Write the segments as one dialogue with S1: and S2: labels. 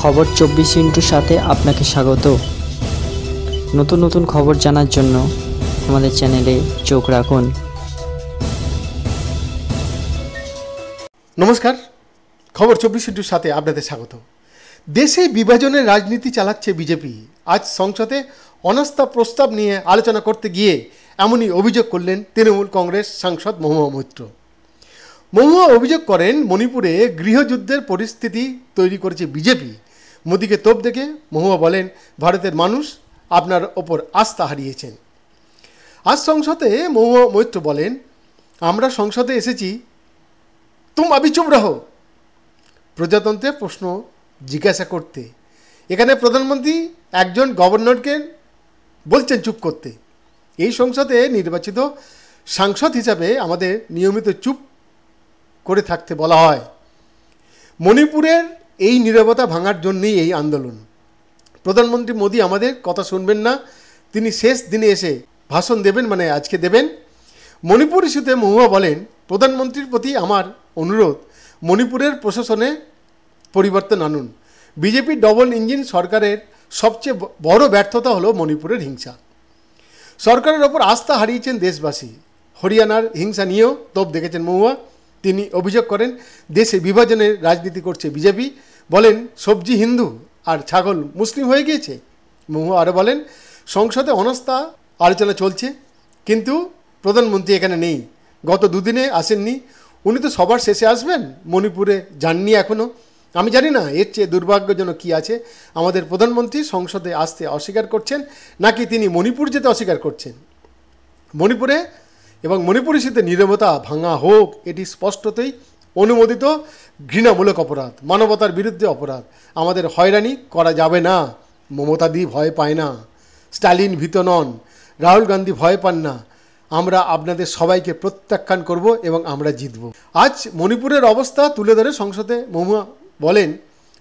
S1: খবর চব্বিশ ইন্টুর সাথে আপনাকে স্বাগত নতুন নতুন খবর জানার জন্য আমাদের চ্যানেলে চোখ রাখুন নমস্কার খবর চব্বিশ ইন্টুর সাথে আপনাদের স্বাগত দেশে বিভাজনের রাজনীতি চালাচ্ছে বিজেপি আজ সংসদে অনাস্থা প্রস্তাব নিয়ে আলোচনা করতে গিয়ে এমনই অভিযোগ করলেন তৃণমূল কংগ্রেস সাংসদ মহুয়া মৈত্র মহুয়া অভিযোগ করেন মণিপুরে গৃহযুদ্ধের পরিস্থিতি তৈরি করেছে বিজেপি মোদিকে তোপ দেখে মহুয়া বলেন ভারতের মানুষ আপনার ওপর আস্থা হারিয়েছেন আজ সংসদে মহুয়া মৈত্র বলেন আমরা সংসদে এসেছি তুম আবি চুপ রাহ প্রজাতন্ত্রের প্রশ্ন জিজ্ঞাসা করতে এখানে প্রধানমন্ত্রী একজন গভর্নরকে বলছেন চুপ করতে এই সংসদে নির্বাচিত সাংসদ হিসাবে আমাদের নিয়মিত চুপ করে থাকতে বলা হয় মণিপুরের এই নিরবতা ভাঙার জন্যেই এই আন্দোলন প্রধানমন্ত্রী মোদী আমাদের কথা শুনবেন না তিনি শেষ দিনে এসে ভাষণ দেবেন মানে আজকে দেবেন মণিপুর ইস্যুতে মহুয়া বলেন প্রধানমন্ত্রীর প্রতি আমার অনুরোধ মণিপুরের প্রশাসনে পরিবর্তন আনুন বিজেপি ডবল ইঞ্জিন সরকারের সবচেয়ে বড় ব্যর্থতা হলো মণিপুরের হিংসা সরকারের ওপর আস্থা হারিয়েছেন দেশবাসী হরিয়ানার হিংসা নিয়েও তোপ দেখেছেন মহুয়া তিনি অভিযোগ করেন দেশে বিভাজনের রাজনীতি করছে বিজেপি বলেন সবজি হিন্দু আর ছাগল মুসলিম হয়ে গিয়েছে মুহু আরও বলেন সংসদে অনাস্থা আলোচনা চলছে কিন্তু প্রধানমন্ত্রী এখানে নেই গত দুদিনে আসেননি উনি তো সবার শেষে আসবেন মণিপুরে যাননি এখনও আমি জানি না এর চেয়ে দুর্ভাগ্যজনক কী আছে আমাদের প্রধানমন্ত্রী সংসদে আসতে অস্বীকার করছেন নাকি তিনি মণিপুর যেতে অস্বীকার করছেন মণিপুরে এবং মণিপুরী শীতে নিরবতা ভাঙা হোক এটি স্পষ্টতই অনুমোদিত ঘৃণামূলক অপরাধ মানবতার বিরুদ্ধে অপরাধ আমাদের হয়রানি করা যাবে না মমতাদি ভয় পায় না স্টালিন ভীত নন রাহুল গান্ধী ভয় পান না আমরা আপনাদের সবাইকে প্রত্যাখ্যান করব এবং আমরা জিতব আজ মণিপুরের অবস্থা তুলে ধরে সংসদে মমুয়া বলেন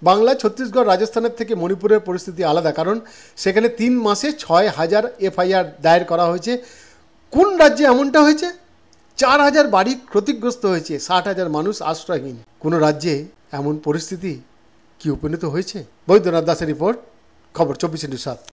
S1: বাংলা ছত্তিশগড় রাজস্থানের থেকে মণিপুরের পরিস্থিতি আলাদা কারণ সেখানে তিন মাসে ছয় হাজার এফআইআর দায়ের করা হয়েছে কোন রাজ্যে এমনটা হয়েছে চার হাজার বাড়ি ক্ষতিগ্রস্ত হয়েছে ষাট হাজার মানুষ আশ্রয়হীন কোনো রাজ্যে এমন পরিস্থিতি কি উপনীত হয়েছে বৈদ্যনাথ দাসের রিপোর্ট খবর চব্বিশ ইন্টু সাত